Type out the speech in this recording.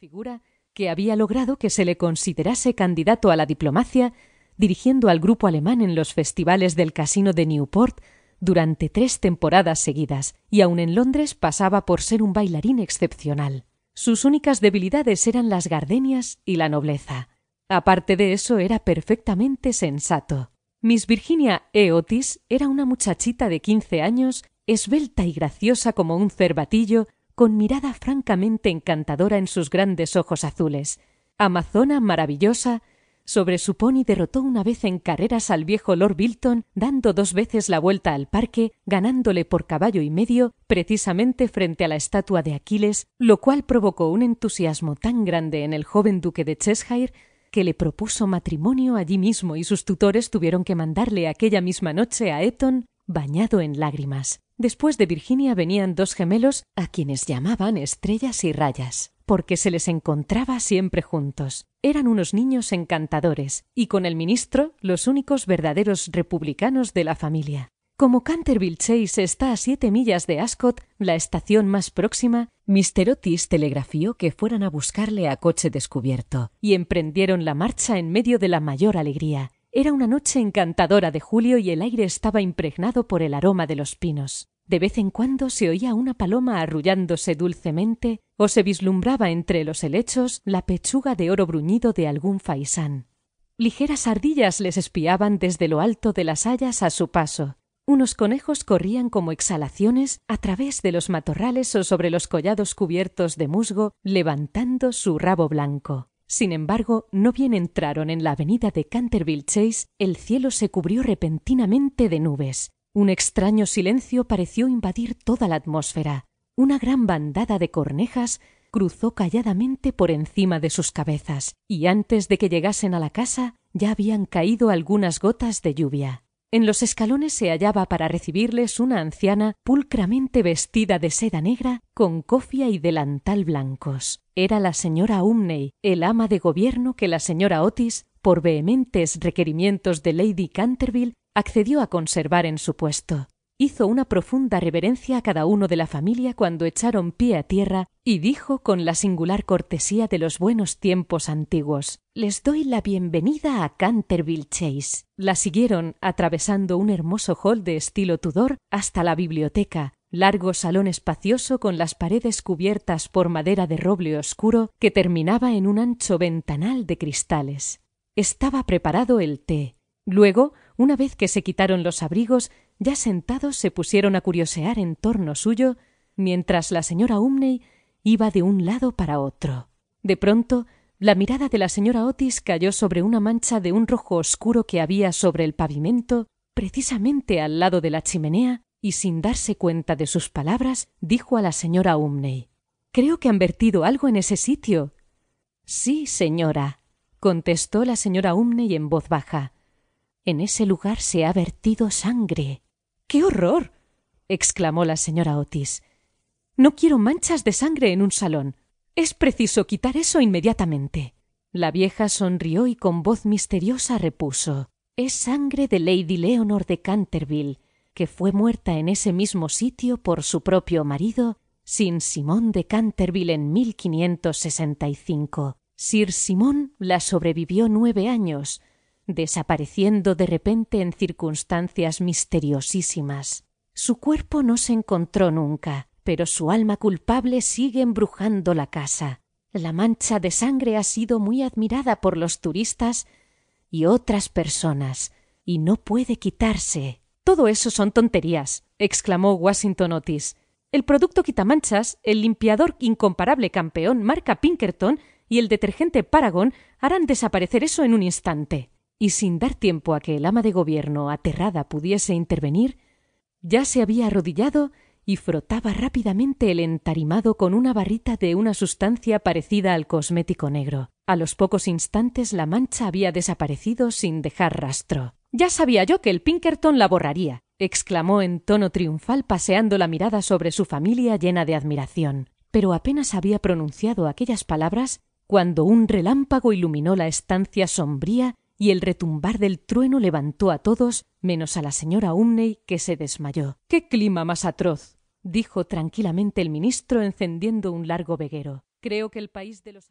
figura que había logrado que se le considerase candidato a la diplomacia dirigiendo al grupo alemán en los festivales del Casino de Newport durante tres temporadas seguidas, y aun en Londres pasaba por ser un bailarín excepcional. Sus únicas debilidades eran las gardenias y la nobleza. Aparte de eso, era perfectamente sensato. Miss Virginia E. Otis era una muchachita de quince años, esbelta y graciosa como un cervatillo, con mirada francamente encantadora en sus grandes ojos azules. Amazona maravillosa, sobre su pony derrotó una vez en carreras al viejo Lord Bilton, dando dos veces la vuelta al parque, ganándole por caballo y medio, precisamente frente a la estatua de Aquiles, lo cual provocó un entusiasmo tan grande en el joven duque de Cheshire que le propuso matrimonio allí mismo y sus tutores tuvieron que mandarle aquella misma noche a Eton bañado en lágrimas. Después de Virginia venían dos gemelos a quienes llamaban estrellas y rayas, porque se les encontraba siempre juntos. Eran unos niños encantadores, y con el ministro los únicos verdaderos republicanos de la familia. Como Canterville Chase está a siete millas de Ascot, la estación más próxima, Mr. Otis telegrafió que fueran a buscarle a coche descubierto, y emprendieron la marcha en medio de la mayor alegría, era una noche encantadora de julio y el aire estaba impregnado por el aroma de los pinos. De vez en cuando se oía una paloma arrullándose dulcemente o se vislumbraba entre los helechos la pechuga de oro bruñido de algún faisán. Ligeras ardillas les espiaban desde lo alto de las hayas a su paso. Unos conejos corrían como exhalaciones a través de los matorrales o sobre los collados cubiertos de musgo, levantando su rabo blanco. Sin embargo, no bien entraron en la avenida de Canterville Chase, el cielo se cubrió repentinamente de nubes. Un extraño silencio pareció invadir toda la atmósfera. Una gran bandada de cornejas cruzó calladamente por encima de sus cabezas, y antes de que llegasen a la casa ya habían caído algunas gotas de lluvia. En los escalones se hallaba para recibirles una anciana pulcramente vestida de seda negra, con cofia y delantal blancos. Era la señora Umney, el ama de gobierno que la señora Otis, por vehementes requerimientos de Lady Canterville, accedió a conservar en su puesto hizo una profunda reverencia a cada uno de la familia cuando echaron pie a tierra y dijo con la singular cortesía de los buenos tiempos antiguos Les doy la bienvenida a Canterville Chase. La siguieron atravesando un hermoso hall de estilo Tudor hasta la biblioteca, largo salón espacioso con las paredes cubiertas por madera de roble oscuro que terminaba en un ancho ventanal de cristales. Estaba preparado el té, Luego, una vez que se quitaron los abrigos, ya sentados se pusieron a curiosear en torno suyo, mientras la señora Umney iba de un lado para otro. De pronto, la mirada de la señora Otis cayó sobre una mancha de un rojo oscuro que había sobre el pavimento, precisamente al lado de la chimenea, y sin darse cuenta de sus palabras, dijo a la señora Umney Creo que han vertido algo en ese sitio. Sí, señora, contestó la señora Umney en voz baja. En ese lugar se ha vertido sangre. ¡Qué horror! exclamó la señora Otis. No quiero manchas de sangre en un salón. Es preciso quitar eso inmediatamente. La vieja sonrió y con voz misteriosa repuso Es sangre de Lady Leonor de Canterville, que fue muerta en ese mismo sitio por su propio marido, Sin Simón de Canterville en 1565. Sir Simón la sobrevivió nueve años, desapareciendo de repente en circunstancias misteriosísimas. Su cuerpo no se encontró nunca, pero su alma culpable sigue embrujando la casa. La mancha de sangre ha sido muy admirada por los turistas y otras personas, y no puede quitarse. Todo eso son tonterías, exclamó Washington Otis. El producto quitamanchas, el limpiador incomparable campeón marca Pinkerton y el detergente Paragon harán desaparecer eso en un instante y sin dar tiempo a que el ama de gobierno aterrada pudiese intervenir, ya se había arrodillado y frotaba rápidamente el entarimado con una barrita de una sustancia parecida al cosmético negro. A los pocos instantes la mancha había desaparecido sin dejar rastro. Ya sabía yo que el Pinkerton la borraría, exclamó en tono triunfal paseando la mirada sobre su familia llena de admiración. Pero apenas había pronunciado aquellas palabras cuando un relámpago iluminó la estancia sombría y el retumbar del trueno levantó a todos, menos a la señora Umney, que se desmayó. ¡Qué clima más atroz! dijo tranquilamente el ministro encendiendo un largo veguero. Creo que el país de los